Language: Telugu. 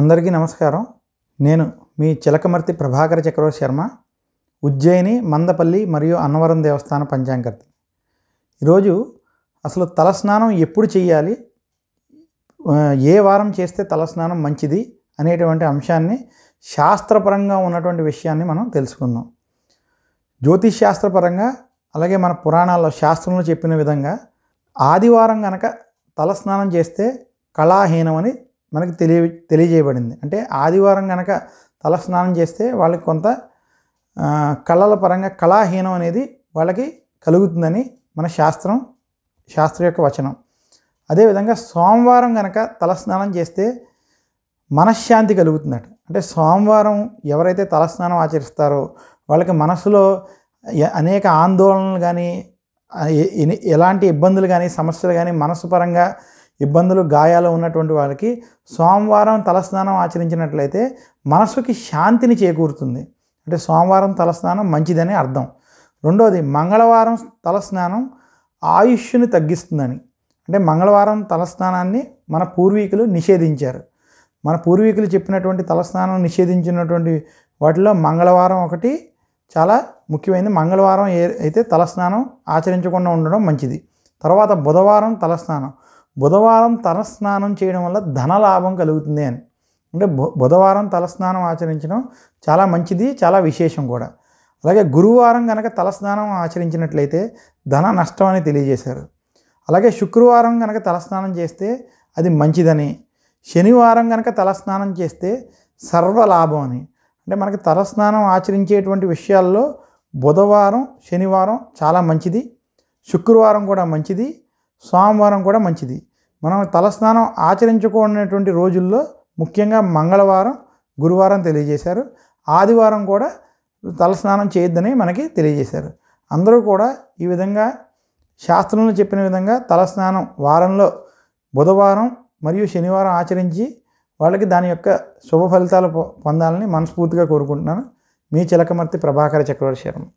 అందరికీ నమస్కారం నేను మీ చిలకమర్తి ప్రభాకర చక్రవర్తి శర్మ ఉజ్జయిని మందపల్లి మరియు అన్నవరం దేవస్థాన పంచాంగర్తి ఈరోజు అసలు తలస్నానం ఎప్పుడు చేయాలి ఏ వారం చేస్తే తలస్నానం మంచిది అనేటువంటి అంశాన్ని శాస్త్రపరంగా ఉన్నటువంటి విషయాన్ని మనం తెలుసుకుందాం జ్యోతిష్ శాస్త్రపరంగా అలాగే మన పురాణాల్లో శాస్త్రంలో చెప్పిన విధంగా ఆదివారం కనుక తలస్నానం చేస్తే కళాహీనమని మనకి తెలియ తెలియజేయబడింది అంటే ఆదివారం కనుక తల స్నానం చేస్తే వాళ్ళకి కొంత కళల పరంగా కళాహీనం అనేది వాళ్ళకి కలుగుతుందని మన శాస్త్రం శాస్త్ర యొక్క వచనం అదేవిధంగా సోమవారం కనుక తలస్నానం చేస్తే మనశ్శాంతి కలుగుతుందట అంటే సోమవారం ఎవరైతే తలస్నానం ఆచరిస్తారో వాళ్ళకి మనసులో అనేక ఆందోళనలు కానీ ఎలాంటి ఇబ్బందులు కానీ సమస్యలు కానీ మనసు పరంగా ఇబ్బందులు గాయాలు ఉన్నటువంటి వారికి సోమవారం తలస్నానం ఆచరించినట్లయితే మనసుకి శాంతిని చేకూరుతుంది అంటే సోమవారం తలస్నానం మంచిదని అర్థం రెండోది మంగళవారం తలస్నానం ఆయుష్ని తగ్గిస్తుందని అంటే మంగళవారం తలస్నానాన్ని మన పూర్వీకులు నిషేధించారు మన పూర్వీకులు చెప్పినటువంటి తలస్నానం నిషేధించినటువంటి వాటిలో మంగళవారం ఒకటి చాలా ముఖ్యమైనది మంగళవారం ఏ అయితే తలస్నానం ఆచరించకుండా ఉండడం మంచిది తర్వాత బుధవారం తలస్నానం బుధవారం తలస్నానం చేయడం వల్ల ధనలాభం కలుగుతుంది అని అంటే బుధవారం తలస్నానం ఆచరించడం చాలా మంచిది చాలా విశేషం కూడా అలాగే గురువారం కనుక తలస్నానం ఆచరించినట్లయితే ధన నష్టం అని తెలియజేశారు అలాగే శుక్రవారం కనుక తలస్నానం చేస్తే అది మంచిదని శనివారం కనుక తలస్నానం చేస్తే సర్వలాభం అని అంటే మనకి తలస్నానం ఆచరించేటువంటి విషయాల్లో బుధవారం శనివారం చాలా మంచిది శుక్రవారం కూడా మంచిది సోమవారం కూడా మంచిది మనం తలస్నానం ఆచరించుకునేటువంటి రోజుల్లో ముఖ్యంగా మంగళవారం గురువారం తెలియజేశారు ఆదివారం కూడా తలస్నానం చేయొద్దని మనకి తెలియజేశారు అందరూ కూడా ఈ విధంగా శాస్త్రంలో చెప్పిన విధంగా తలస్నానం వారంలో బుధవారం మరియు శనివారం ఆచరించి వాళ్ళకి దాని యొక్క శుభ ఫలితాలు పొందాలని మనస్ఫూర్తిగా కోరుకుంటున్నాను మీ చిలకమర్తి ప్రభాకర చక్రవర్తి శర్మ